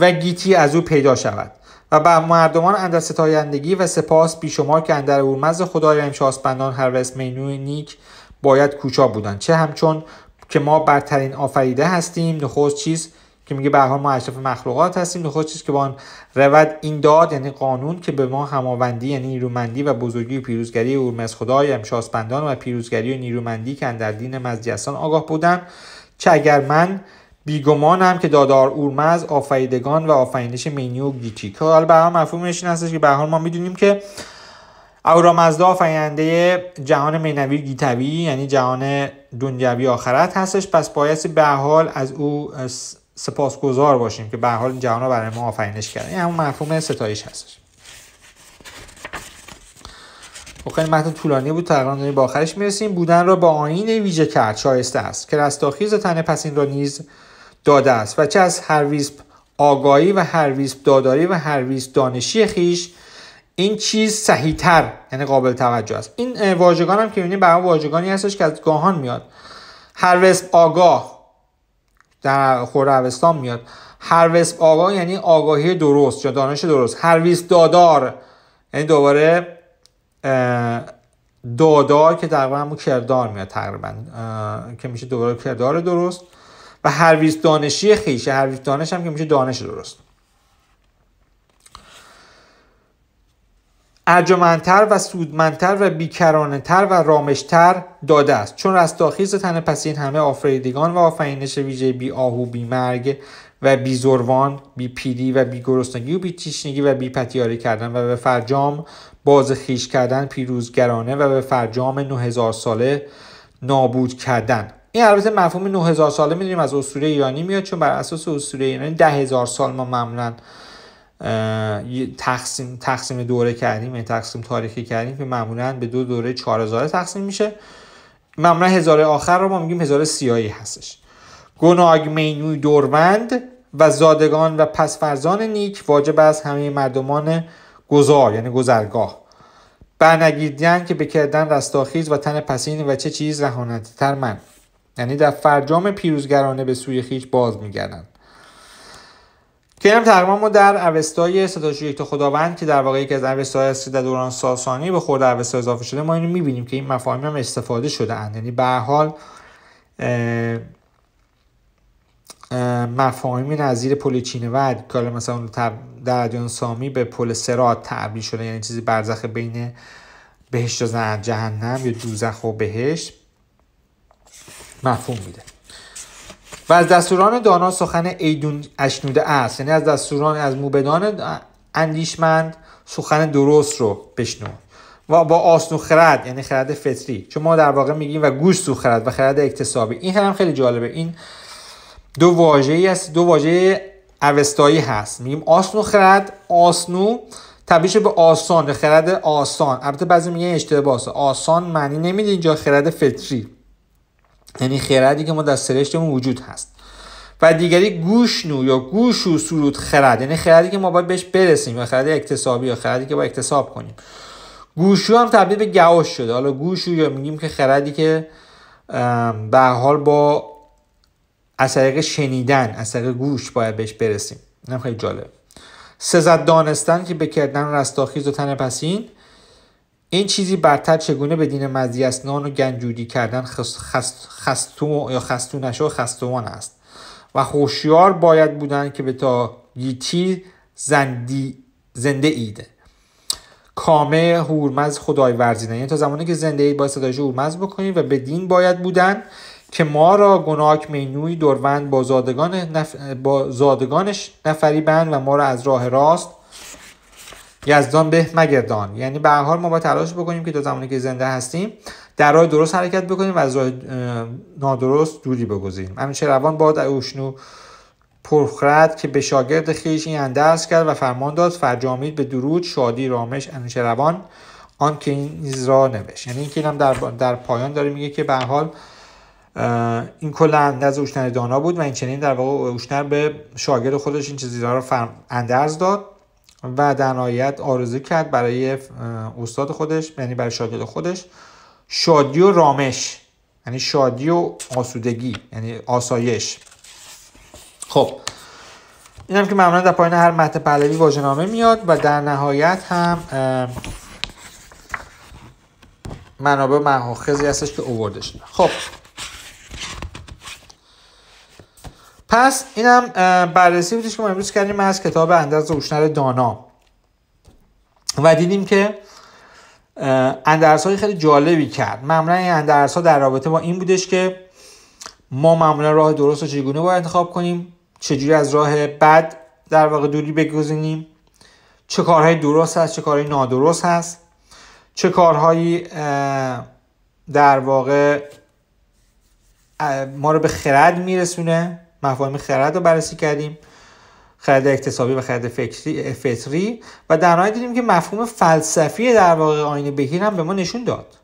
و گیتی از او پیدا شود و به مردمان اندر ستایندگی و سپاس بیشمار که اندر اورمز خدای امشاسپندان هر وست مینو نیک باید کوچا بودند چه همچون که ما برترین آفریده هستیم نخست چیز که میگه به ما اشرف مخلوقات هستیم که که با آن رود این داد یعنی قانون که به ما هماوندی یعنی نیرومندی و بزرگی و پیروزگری اورمز خدای امشاسپندان یعنی و پیروزگری و نیرومندی که در دین مزدیستان آگاه بودم چه اگر من بیگمانم که دادار اورمز آفریدگان و آفرینش مینی و گیتی که حالا به مفهومش هستش که به ما میدونیم که اورامزدا آفریننده جهان مینوی گیتوی یعنی جهان دنیوی آخرت هستش پس بایستی به حال از او سپاسگزار باشیم که به حال این جهان برای ما آفرینش کردن این یعنی همون مفهوم ستایش هستش خب خیلی طولانی بود تقریبا داریم به آخرش میرسیم بودن را با آین ویژه کرد شایسته است که رستاخیز تن پس این را نیز داده است و چه از هر ویسپ آگاهی و هر ویسپ داداری و هر هرویز دانشی خیش این چیز صحیحتر یعنی قابل توجه است این واژگان هم که میبینیم برای واژگانی هستش که از گاهان میاد هر آگاه در خور اوستان میاد هرویس آگاه یعنی آگاهی درست یا دانش درست هرویس دادار یعنی دوباره دادار که در واقع کردار میاد تقریبا که میشه دوباره کردار درست و هرویس دانشی خیشه هرویس دانش هم که میشه دانش درست ارجمندتر و سودمندتر و بیکرانهتر و رامشتر داده است چون رستاخیز تن پس همه آفریدگان و آفرینش ویژه بی آهو بی مرگ و بی زروان بی پیری و بی گرسنگی و بی تیشنگی و بی پتیاری کردن و به فرجام باز خیش کردن پیروزگرانه و به فرجام 9000 ساله نابود کردن این البته مفهوم 9000 ساله میدونیم از اسطوره ایرانی میاد چون بر اساس اسطوره ایرانی 10000 سال ما معمولاً تقسیم تقسیم دوره کردیم یعنی تقسیم تاریخی کردیم که معمولا به دو دوره 4000 تقسیم میشه معمولا هزاره آخر رو ما میگیم هزاره سیاهی هستش گناگ مینوی دوروند و زادگان و پس فرزان نیک واجب از همه مردمان گذار یعنی گذرگاه برنگیردن که بکردن رستاخیز و تن پسین و چه چیز رهانتی تر من یعنی در فرجام پیروزگرانه به سوی خیش باز میگردند که هم تقریبا ما در اوستای یک خداوند که در واقع یکی از اوستای است که در دوران ساسانی به خورد اوستا اضافه شده ما اینو میبینیم که این مفاهیم هم استفاده شده اند یعنی به حال مفاهیمی نظیر پل ود که حالا مثلا در ادیان سامی به پل سرات تعبیر شده یعنی چیزی برزخ بین بهشت و جهنم یا دوزخ و بهشت مفهوم میده و از دستوران دانا سخن ایدون اشنوده است یعنی از دستوران از موبدان اندیشمند سخن درست رو بشنو و با آسنو خرد یعنی خرد فطری چون ما در واقع میگیم و گوش و و خرد اکتسابی این هم خیلی جالبه این دو واژه ای است دو واژه اوستایی هست میگیم آسنو خرد آسنو تبیش به آسان خرد آسان البته بعضی میگن اشتباهه آسان معنی نمیده اینجا خرد فطری یعنی خردی که ما در سرشتمون وجود هست و دیگری گوشنو یا گوش و سرود خرد یعنی خردی که ما باید بهش برسیم یا خرد اکتسابی یا خردی که باید اکتساب کنیم گوشو هم تبدیل به گوش شده حالا گوشو یا میگیم که خردی که به حال با از طریق شنیدن از طریق گوش باید بهش برسیم هم خیلی جالب سزد دانستن که به کردن رستاخیز و تن پسین این چیزی برتر چگونه به دین نان و گنجودی کردن خست یا خستونش و خستوان است و خوشیار باید بودن که به تا گیتی زندی زنده ایده کامه هورمز خدای ورزیدن یعنی تا زمانی که زنده اید باید صدایش هورمز بکنید و به دین باید بودن که ما را گناک مینوی دروند با, با زادگانش نفری بند و ما را از راه راست یزدان به مگردان یعنی به حال ما با تلاش بکنیم که تا زمانی که زنده هستیم در راه درست حرکت بکنیم و از راه نادرست دوری بگذاریم همیشه روان باد اوشنو پرخرد که به شاگرد خیش این اندرس کرد و فرمان داد فرجامید به درود شادی رامش روان آن که این نیز را نوشت یعنی اینکه اینم در, در پایان داره میگه که به حال این کل اندرز اوشنر دانا بود و این چنین در واقع اوشنر به شاگرد خودش این چیزی را اندرز داد و در نهایت آرزو کرد برای استاد خودش یعنی برای شاگرد خودش شادی و رامش یعنی شادی و آسودگی یعنی آسایش خب هم که معمولا در پایین هر متن پهلوی واژه‌نامه میاد و در نهایت هم منابع مأخذی هستش که اوورده شده خب پس اینم بررسی بودش که ما امروز کردیم از کتاب اندرز اوشنر دانا و دیدیم که اندرس های خیلی جالبی کرد معمولا این اندرس ها در رابطه با این بودش که ما معمولا راه درست رو چگونه باید انتخاب کنیم چجوری از راه بد در واقع دوری بگزینیم چه کارهای درست هست چه کارهای نادرست هست چه کارهایی در واقع ما رو به خرد میرسونه مفاهیم خرد رو بررسی کردیم خرد اکتسابی و خرد فطری و در نهایت دیدیم که مفهوم فلسفی در واقع آین بهیر هم به ما نشون داد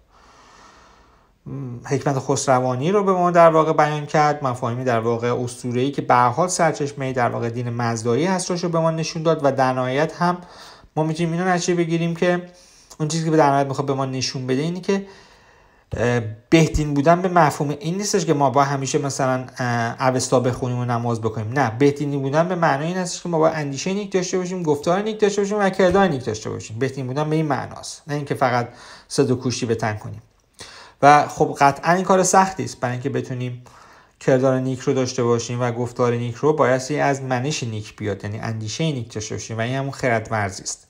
حکمت خسروانی رو به ما در واقع بیان کرد مفاهیمی در واقع اسطوره‌ای که به حال سرچشمه در واقع دین مزدایی هست رو به ما نشون داد و در نهایت هم ما میتونیم اینو نتیجه بگیریم که اون چیزی که به در نهایت میخواد به ما نشون بده اینی که بهترین بودن به مفهوم این نیستش که ما با همیشه مثلا اوستا بخونیم و نماز بکنیم نه بهترین بودن به معنای این هستش که ما با اندیشه نیک داشته باشیم گفتار نیک داشته باشیم و کردار نیک داشته باشیم بهترین بودن به این معناست نه اینکه فقط صد و کوشی بتن کنیم و خب قطعا این کار سختی است برای اینکه بتونیم کردار نیک رو داشته باشیم و گفتار نیک رو بایستی از منش نیک بیاد یعنی اندیشه نیک داشته باشیم و این همون خرد است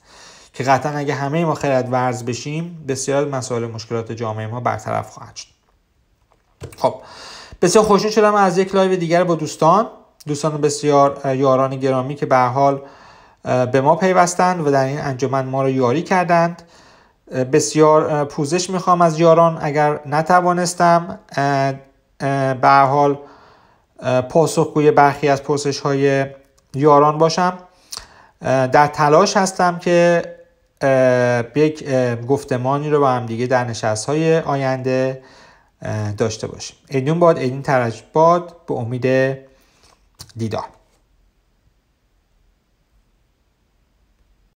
که قطعا اگه همه ما خرد ورز بشیم بسیار مسائل مشکلات جامعه ما برطرف خواهد شد خب بسیار خوشحال شدم از یک لایو دیگر با دوستان دوستان بسیار یاران گرامی که به حال به ما پیوستند و در این انجمن ما را یاری کردند بسیار پوزش میخوام از یاران اگر نتوانستم به حال پاسخگوی برخی از پرسش های یاران باشم در تلاش هستم که یک گفتمانی رو با هم دیگه در نشست های آینده داشته باشیم ایدون باد ایدین باد به امید دیدار